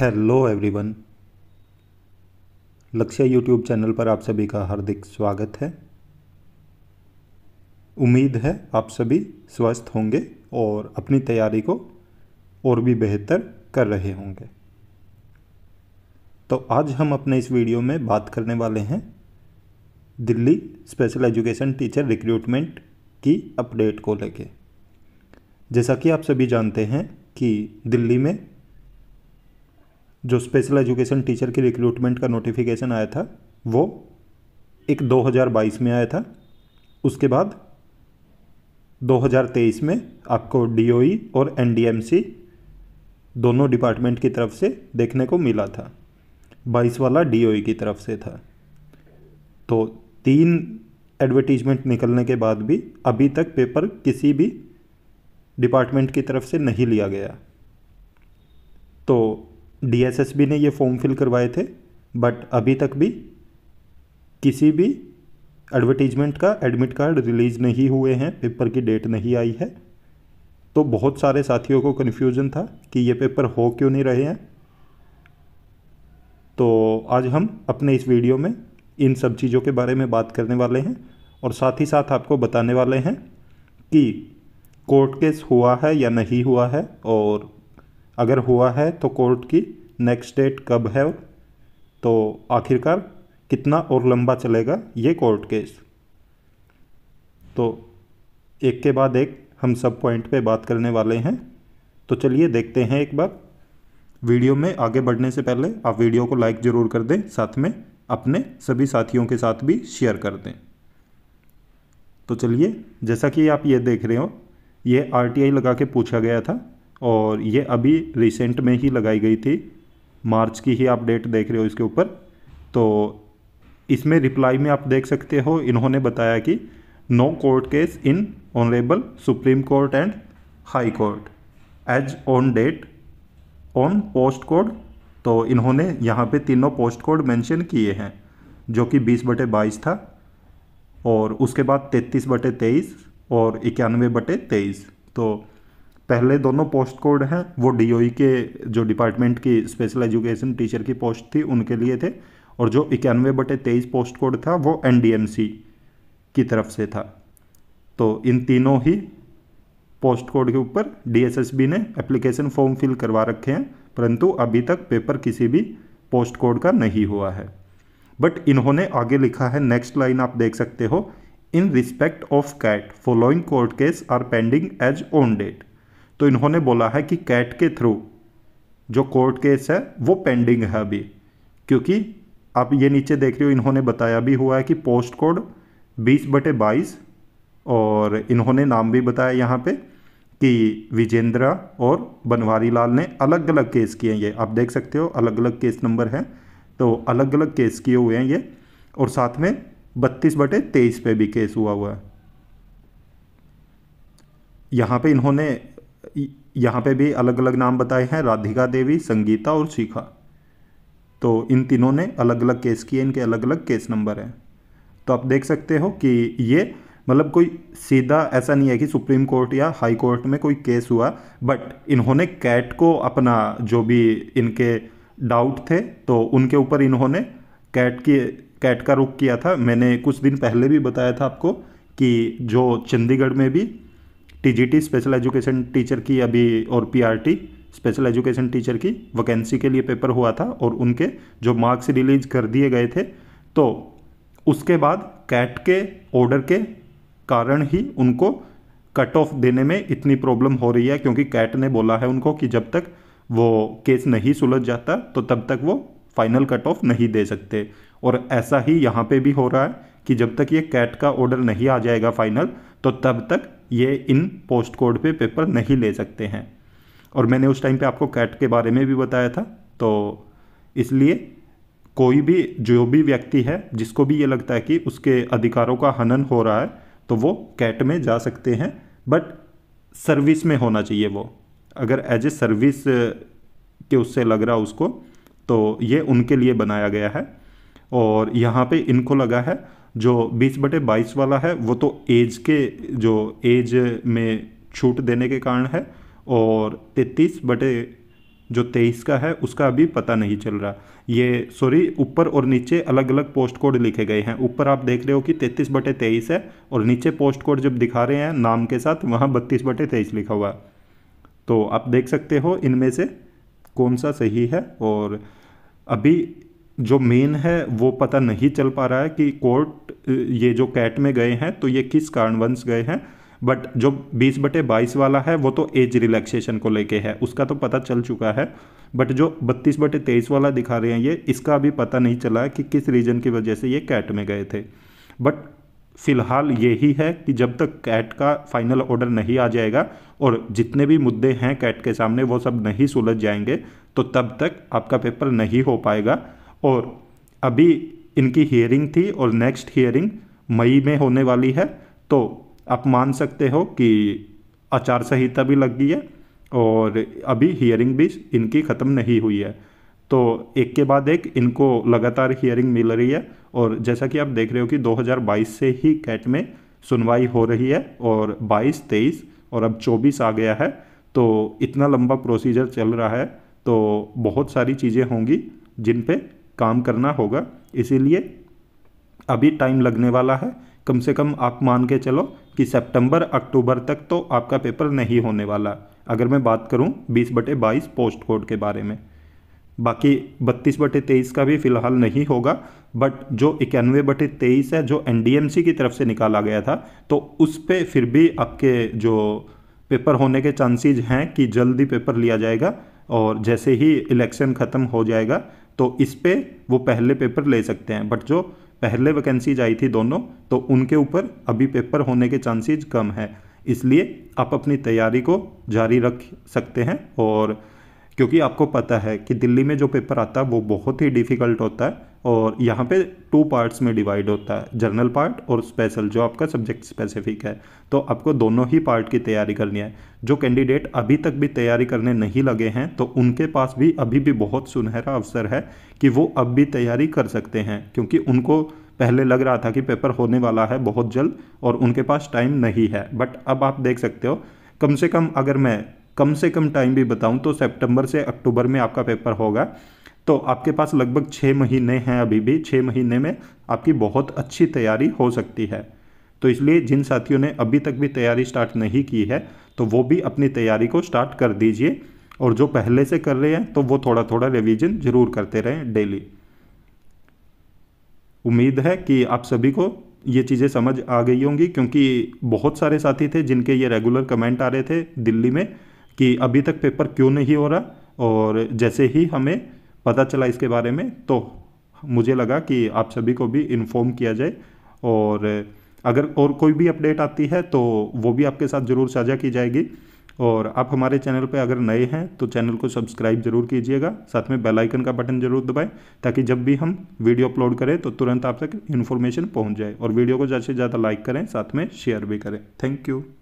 hello everyone Lakshya YouTube channel पर आप सभी का हार्दिक स्वागत है उम्मीद है आप सभी स्वस्थ होंगे और अपनी तैयारी को और भी बेहतर कर रहे होंगे तो आज हम अपने इस वीडियो में बात करने वाले हैं Delhi special education teacher recruitment की अपडेट को लेके जैसा कि आप सभी जानते हैं कि दिल्ली में जो स्पेशल एजुकेशन टीचर की रिक्रूटमेंट का नोटिफिकेशन आया था वो एक 2022 में आया था उसके बाद 2023 में आपको डीओई e और एनडीएमसी दोनों डिपार्टमेंट की तरफ से देखने को मिला था 22 वाला डीओई e की तरफ से था तो तीन एडवर्टीजमेंट निकलने के बाद भी अभी तक पेपर किसी भी डिपार्टमेंट की तरफ से नहीं लिया गया तो डीएसएसबी ने ये फॉर्म फिल करवाए थे बट अभी तक भी किसी भी एडवर्टीजमेंट का एडमिट कार्ड रिलीज़ नहीं हुए हैं पेपर की डेट नहीं आई है तो बहुत सारे साथियों को कन्फ्यूज़न था कि ये पेपर हो क्यों नहीं रहे हैं तो आज हम अपने इस वीडियो में इन सब चीज़ों के बारे में बात करने वाले हैं और साथ ही साथ आपको बताने वाले हैं कि कोर्ट केस हुआ है या नहीं हुआ है और अगर हुआ है तो कोर्ट की नेक्स्ट डेट कब है तो आखिरकार कितना और लंबा चलेगा ये कोर्ट केस तो एक के बाद एक हम सब पॉइंट पे बात करने वाले हैं तो चलिए देखते हैं एक बार वीडियो में आगे बढ़ने से पहले आप वीडियो को लाइक ज़रूर कर दें साथ में अपने सभी साथियों के साथ भी शेयर कर दें तो चलिए जैसा कि आप ये देख रहे हो ये आर लगा के पूछा गया था और ये अभी रिसेंट में ही लगाई गई थी मार्च की ही आप डेट देख रहे हो इसके ऊपर तो इसमें रिप्लाई में आप देख सकते हो इन्होंने बताया कि no court case in honourable Supreme Court and High Court as on date on post code तो इन्होंने यहाँ पे तीनों पोस्ट कोड मेंशन किए हैं जो कि 20 बटे बाईस था और उसके बाद 33 बटे तेईस और इक्यानवे बटे तेईस तो पहले दोनों पोस्ट कोड हैं वो डी e के जो डिपार्टमेंट की स्पेशल एजुकेशन टीचर की पोस्ट थी उनके लिए थे और जो इक्यानवे बटे तेईस पोस्ट कोड था वो एन की तरफ से था तो इन तीनों ही पोस्ट कोड के ऊपर डी ने एप्लीकेशन फॉर्म फिल करवा रखे हैं परंतु अभी तक पेपर किसी भी पोस्ट कोड का नहीं हुआ है बट इन्होंने आगे लिखा है नेक्स्ट लाइन आप देख सकते हो in respect of CAT following court case are pending as on date तो इन्होंने बोला है कि कैट के थ्रू जो कोर्ट केस है वो पेंडिंग है अभी क्योंकि आप ये नीचे देख रहे हो इन्होंने बताया भी हुआ है कि पोस्ट कोड बीस बटे बाईस और इन्होंने नाम भी बताया यहाँ पे कि विजेंद्रा और बनवारी लाल ने अलग अलग केस किए हैं ये आप देख सकते हो अलग अलग केस नंबर हैं तो अलग अलग केस किए हुए हैं ये और साथ में बत्तीस बटे तेईस पे भी केस हुआ हुआ है यहाँ पे इन्होंने यहाँ पे भी अलग अलग नाम बताए हैं राधिका देवी संगीता और शिखा तो इन तीनों ने अलग अलग केस किए इनके अलग अलग केस नंबर हैं तो आप देख सकते हो कि ये मतलब कोई सीधा ऐसा नहीं है कि सुप्रीम कोर्ट या हाई कोर्ट में कोई केस हुआ बट इन्होंने कैट को अपना जो भी इनके डाउट थे तो उनके ऊपर इन्होंने कैट की कैट का रुख किया था मैंने कुछ दिन पहले भी बताया था आपको कि जो चंडीगढ़ में भी टीजीटी स्पेशल एजुकेशन टीचर की अभी और पीआरटी स्पेशल एजुकेशन टीचर की वैकेंसी के लिए पेपर हुआ था और उनके जो मार्क्स रिलीज कर दिए गए थे तो उसके बाद कैट के ऑर्डर के कारण ही उनको कट ऑफ देने में इतनी प्रॉब्लम हो रही है क्योंकि कैट ने बोला है उनको कि जब तक वो केस नहीं सुलझ जाता तो तब तक वो फाइनल कट ऑफ नहीं दे सकते और ऐसा ही यहाँ पे भी हो रहा है कि जब तक ये कैट का ऑर्डर नहीं आ जाएगा फाइनल तो तब तक ये इन पोस्ट कोड पे पेपर नहीं ले सकते हैं और मैंने उस टाइम पे आपको कैट के बारे में भी बताया था तो इसलिए कोई भी जो भी व्यक्ति है जिसको भी ये लगता है कि उसके अधिकारों का हनन हो रहा है तो वो कैट में जा सकते हैं बट सर्विस में होना चाहिए वो अगर एज ए सर्विस के उससे लग रहा उसको तो ये उनके लिए बनाया गया है और यहाँ पे इनको लगा है जो बीस बटे बाईस वाला है वो तो एज के जो एज में छूट देने के कारण है और तैतीस बटे जो तेईस का है उसका अभी पता नहीं चल रहा ये सॉरी ऊपर और नीचे अलग अलग पोस्ट कोड लिखे गए हैं ऊपर आप देख रहे हो कि तैतीस बटे तेईस है और नीचे पोस्ट कोड जब दिखा रहे हैं नाम के साथ वहाँ बत्तीस बटे तेईस लिखा हुआ तो आप देख सकते हो इनमें से कौन सा सही है और अभी जो मेन है वो पता नहीं चल पा रहा है कि कोर्ट ये जो कैट में गए हैं तो ये किस कारणवंश गए हैं बट जो बीस बटे बाईस वाला है वो तो एज रिलैक्सेशन को लेके है उसका तो पता चल चुका है बट जो बत्तीस बटे तेईस वाला दिखा रहे हैं ये इसका अभी पता नहीं चला है कि किस रीजन की वजह से ये कैट में गए थे बट फिलहाल यही है कि जब तक कैट का फाइनल ऑर्डर नहीं आ जाएगा और जितने भी मुद्दे हैं कैट के सामने वो सब नहीं सुलझ जाएंगे तो तब तक आपका पेपर नहीं हो पाएगा और अभी इनकी हियरिंग थी और नेक्स्ट हियरिंग मई में होने वाली है तो आप मान सकते हो कि आचार संहिता भी लग गई है और अभी हियरिंग भी इनकी ख़त्म नहीं हुई है तो एक के बाद एक इनको लगातार हियरिंग मिल रही है और जैसा कि आप देख रहे हो कि 2022 से ही कैट में सुनवाई हो रही है और 22, 23 और अब 24 आ गया है तो इतना लंबा प्रोसीजर चल रहा है तो बहुत सारी चीज़ें होंगी जिन पे काम करना होगा इसीलिए अभी टाइम लगने वाला है कम से कम आप मान के चलो कि सितंबर अक्टूबर तक तो आपका पेपर नहीं होने वाला अगर मैं बात करूं 20 बटे बाईस पोस्ट कोड के बारे में बाकी बत्तीस बटे तेईस का भी फिलहाल नहीं होगा बट जो इक्यानवे बटे तेईस है जो एनडीएमसी की तरफ से निकाला गया था तो उस पर फिर भी आपके जो पेपर होने के चांसेज हैं कि जल्दी पेपर लिया जाएगा और जैसे ही इलेक्शन ख़त्म हो जाएगा तो इस पर वो पहले पेपर ले सकते हैं बट जो पहले वैकेंसीज आई थी दोनों तो उनके ऊपर अभी पेपर होने के चांसेज कम है इसलिए आप अपनी तैयारी को जारी रख सकते हैं और क्योंकि आपको पता है कि दिल्ली में जो पेपर आता है वो बहुत ही डिफ़िकल्ट होता है और यहाँ पे टू पार्ट्स में डिवाइड होता है जर्नल पार्ट और स्पेशल जो आपका सब्जेक्ट स्पेसिफिक है तो आपको दोनों ही पार्ट की तैयारी करनी है जो कैंडिडेट अभी तक भी तैयारी करने नहीं लगे हैं तो उनके पास भी अभी भी बहुत सुनहरा अवसर है कि वो अब भी तैयारी कर सकते हैं क्योंकि उनको पहले लग रहा था कि पेपर होने वाला है बहुत जल्द और उनके पास टाइम नहीं है बट अब आप देख सकते हो कम से कम अगर मैं कम से कम टाइम भी बताऊं तो सितंबर से अक्टूबर में आपका पेपर होगा तो आपके पास लगभग छः महीने हैं अभी भी छः महीने में आपकी बहुत अच्छी तैयारी हो सकती है तो इसलिए जिन साथियों ने अभी तक भी तैयारी स्टार्ट नहीं की है तो वो भी अपनी तैयारी को स्टार्ट कर दीजिए और जो पहले से कर रहे हैं तो वो थोड़ा थोड़ा रिविजन ज़रूर करते रहें डेली उम्मीद है कि आप सभी को ये चीज़ें समझ आ गई होंगी क्योंकि बहुत सारे साथी थे जिनके ये रेगुलर कमेंट आ रहे थे दिल्ली में कि अभी तक पेपर क्यों नहीं हो रहा और जैसे ही हमें पता चला इसके बारे में तो मुझे लगा कि आप सभी को भी इन्फॉर्म किया जाए और अगर और कोई भी अपडेट आती है तो वो भी आपके साथ ज़रूर साझा की जाएगी और आप हमारे चैनल पर अगर नए हैं तो चैनल को सब्सक्राइब जरूर कीजिएगा साथ में बेल आइकन का बटन जरूर दबाएं ताकि जब भी हम वीडियो अपलोड करें तो तुरंत आप तक इन्फॉर्मेशन पहुंच जाए और वीडियो को ज़्यादा से ज़्यादा लाइक करें साथ में शेयर भी करें थैंक यू